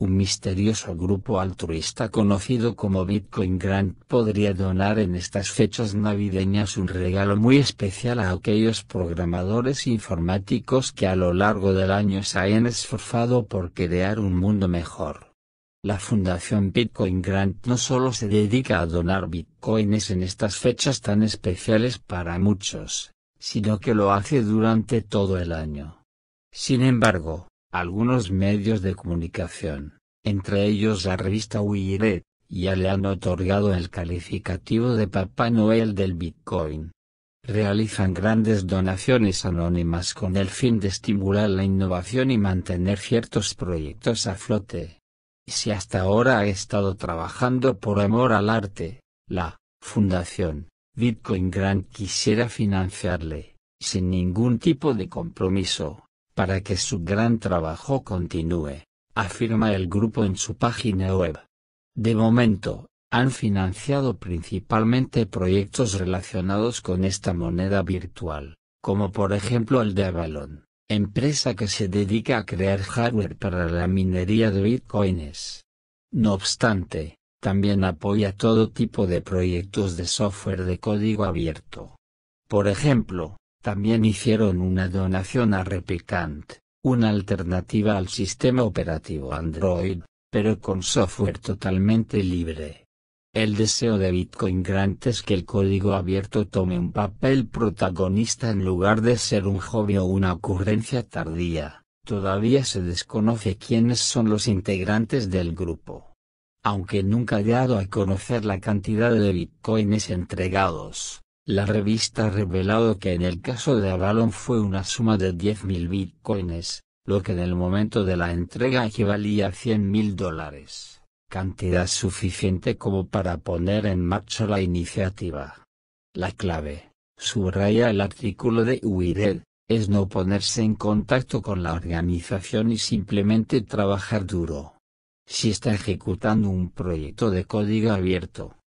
un misterioso grupo altruista conocido como Bitcoin Grant podría donar en estas fechas navideñas un regalo muy especial a aquellos programadores informáticos que a lo largo del año se hayan esforzado por crear un mundo mejor. La Fundación Bitcoin Grant no solo se dedica a donar bitcoins en estas fechas tan especiales para muchos, sino que lo hace durante todo el año. Sin embargo, algunos medios de comunicación, entre ellos la revista Wired, ya le han otorgado el calificativo de Papá Noel del Bitcoin. Realizan grandes donaciones anónimas con el fin de estimular la innovación y mantener ciertos proyectos a flote. Si hasta ahora ha estado trabajando por amor al arte, la Fundación Bitcoin Grant quisiera financiarle, sin ningún tipo de compromiso para que su gran trabajo continúe, afirma el grupo en su página web. De momento, han financiado principalmente proyectos relacionados con esta moneda virtual, como por ejemplo el de Avalon, empresa que se dedica a crear hardware para la minería de bitcoins. No obstante, también apoya todo tipo de proyectos de software de código abierto. Por ejemplo, también hicieron una donación a Replicant, una alternativa al sistema operativo Android, pero con software totalmente libre. El deseo de Bitcoin Grant es que el código abierto tome un papel protagonista en lugar de ser un hobby o una ocurrencia tardía. Todavía se desconoce quiénes son los integrantes del grupo. Aunque nunca ha dado a conocer la cantidad de bitcoins entregados, la revista ha revelado que en el caso de Avalon fue una suma de 10.000 bitcoins, lo que en el momento de la entrega equivalía a 100.000 dólares, cantidad suficiente como para poner en marcha la iniciativa. La clave, subraya el artículo de Wired, es no ponerse en contacto con la organización y simplemente trabajar duro. Si está ejecutando un proyecto de código abierto,